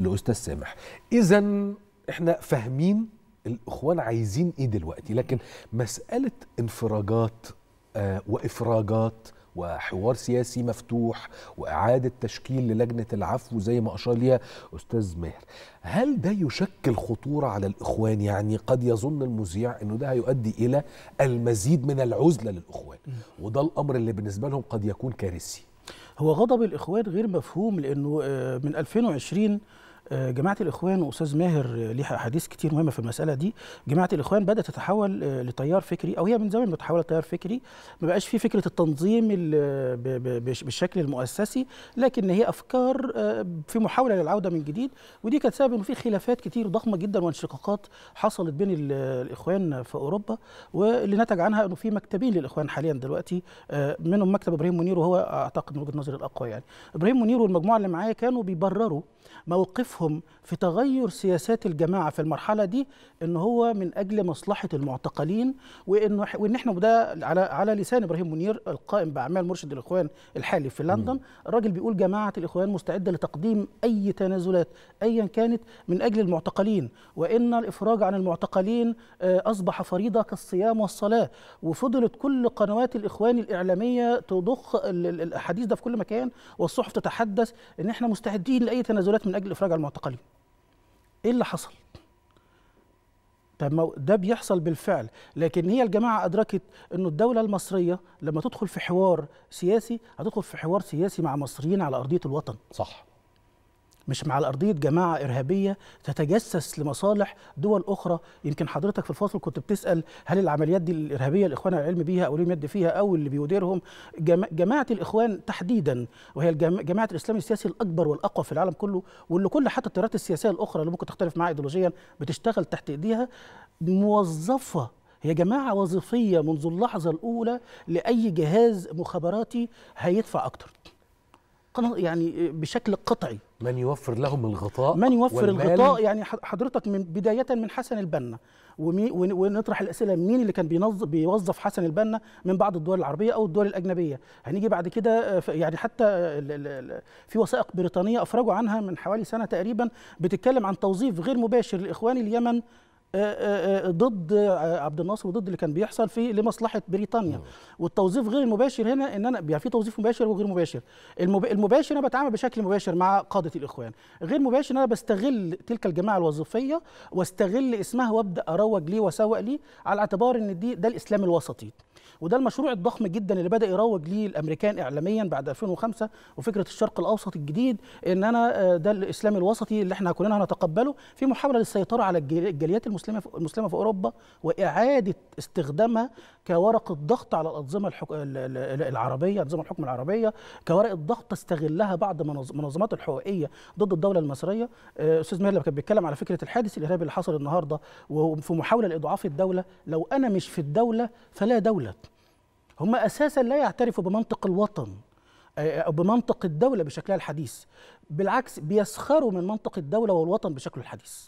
الاستاذ سامح إذا إحنا فاهمين الإخوان عايزين إيه دلوقتي لكن مسألة انفراجات آه، وإفراجات وحوار سياسي مفتوح وإعادة تشكيل للجنة العفو زي ما أشار ليها أستاذ ماهر هل ده يشكل خطورة على الإخوان يعني قد يظن المذيع أنه ده هيؤدي إلى المزيد من العزلة للإخوان وده الأمر اللي بالنسبة لهم قد يكون كارثي هو غضب الاخوان غير مفهوم لانه آه، من 2020 آه، جماعه الاخوان واستاذ ماهر آه، ليها احاديث كتير مهمه في المساله دي جماعه الاخوان بدات تتحول آه، لتيار فكري او هي من زمان متحوله لتيار فكري ما بقاش في فكره التنظيم بالشكل المؤسسي لكن هي افكار في محاوله للعوده من جديد ودي كانت سبب انه في خلافات كتير ضخمه جدا وانشقاقات حصلت بين الاخوان في اوروبا واللي نتج عنها انه في مكتبين للاخوان حاليا دلوقتي منهم مكتب ابراهيم منير وهو اعتقد من وجهه نظري الاقوى يعني ابراهيم منير والمجموعه اللي معايا كانوا بيبرروا موقف هدفهم في تغير سياسات الجماعه في المرحله دي ان هو من اجل مصلحه المعتقلين وان وان احنا وده على على لسان ابراهيم منير القائم باعمال مرشد الاخوان الحالي في لندن الراجل بيقول جماعه الاخوان مستعده لتقديم اي تنازلات ايا كانت من اجل المعتقلين وان الافراج عن المعتقلين آه، اصبح فريضه كالصيام والصلاه وفضلت كل قنوات الاخوان الاعلاميه تضخ الحديث ده في كل مكان والصحف تتحدث ان احنا مستعدين لاي تنازلات من اجل الإفراج عن معتقلي ايه اللي حصل طب ده بيحصل بالفعل لكن هي الجماعه ادركت انه الدوله المصريه لما تدخل في حوار سياسي هتدخل في حوار سياسي مع مصريين على ارضيه الوطن صح مش مع الأرضية جماعة إرهابية تتجسس لمصالح دول أخرى يمكن حضرتك في الفاصل كنت بتسأل هل العمليات دي الإرهابية الإخوان العلم بيها أو لهم يد فيها أو اللي بيديرهم جماعة الإخوان تحديدا وهي جماعة الإسلام السياسي الأكبر والأقوى في العالم كله واللي كل حتى التيارات السياسية الأخرى اللي ممكن تختلف معاها إيديولوجيا بتشتغل تحت إيديها موظفة هي جماعة وظيفية منذ اللحظة الأولى لأي جهاز مخابراتي هيدفع أكتر يعني بشكل قطعي من يوفر لهم الغطاء من يوفر الغطاء يعني حضرتك من بداية من حسن البنا ونطرح الأسئلة مين اللي كان بيوظف حسن البنا من بعض الدول العربية أو الدول الأجنبية هنيجي بعد كده آه، يعني حتى في وثائق بريطانية أفرجوا عنها من حوالي سنة تقريبا بتتكلم عن توظيف غير مباشر لإخوان اليمن آه، آه، آه، ضد عبد الناصر وضد اللي كان بيحصل في لمصلحه بريطانيا والتوظيف غير المباشر هنا ان انا يعني في توظيف مباشر وغير مباشر المباشر انا بتعامل بشكل مباشر مع قاده الاخوان غير مباشر انا بستغل تلك الجماعه الوظيفيه واستغل اسمها وابدا اروج ليه واسوق ليه على اعتبار ان دي ده الاسلام الوسطي وده المشروع الضخم جدا اللي بدا يروج ليه الامريكان اعلاميا بعد 2005 وفكره الشرق الاوسط الجديد ان انا آه، ده الاسلام الوسطي اللي احنا كلنا هنتقبله في محاوله للسيطره على الجاليات المسلمه المسلمه في اوروبا واعاده استخدامها كورقه ضغط على الانظمه الحك... العربيه انظمه الحكم العربيه كورقه ضغط تستغلها بعض منظمات الحقوقيه ضد الدوله المصريه آه، استاذ ماهر كان بيتكلم على فكره الحادث الارهابي اللي حصل النهارده وفي محاوله لاضعاف الدوله لو انا مش في الدوله فلا دوله هم اساسا لا يعترفوا بمنطق الوطن او بمنطق الدوله بشكلها الحديث بالعكس بيسخروا من منطق الدوله والوطن بشكله الحديث